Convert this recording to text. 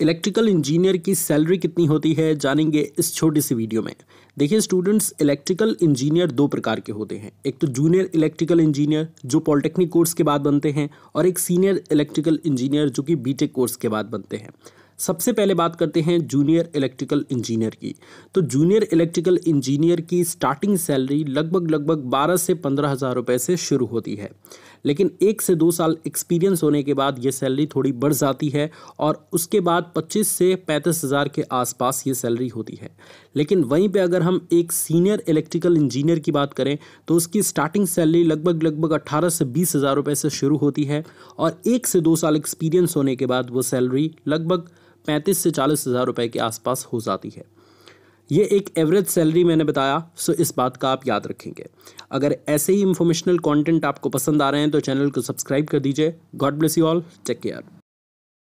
electrical engineer की salary कितनी होती है जानेंगे इस छोटी सी वीडियो में देखिए स्टूडेंट्स इलेक्ट्रिकल इंजीनियर दो प्रकार के होते हैं एक तो जूनियर इलेक्ट्रिकल इंजीनियर जो पॉलिटेक्निक कोर्स के बाद बनते हैं और एक सीनियर इलेक्ट्रिकल इंजीनियर जो कि बीटेक कोर्स के बाद बनते हैं सबसे पहले बात करते हैं जूनियर इलेक्ट्रिकल इंजीनियर की तो जूनियर इलेक्ट्रिकल इंजीनियर की स्टार्टिंग सैलरी लगभग लगभग बारह से पंद्रह हज़ार रुपये से शुरू होती है लेकिन एक से दो साल एक्सपीरियंस होने के बाद ये सैलरी थोड़ी बढ़ जाती है और उसके बाद पच्चीस से पैंतीस हज़ार के आसपास ये सैलरी होती है लेकिन वहीं पे अगर हम एक सीनियर इलेक्ट्रिकल इंजीनियर की बात करें तो उसकी स्टार्टिंग सैलरी लगभग लगभग अट्ठारह से बीस हज़ार रुपये से शुरू होती है और एक से दो साल एक्सपीरियंस होने के बाद वो सैलरी लगभग पैंतीस से चालीस हज़ार रुपये के आसपास हो जाती है ये एक एवरेज सैलरी मैंने बताया सो इस बात का आप याद रखेंगे अगर ऐसे ही इन्फॉर्मेशनल कंटेंट आपको पसंद आ रहे हैं तो चैनल को सब्सक्राइब कर दीजिए God bless you all take care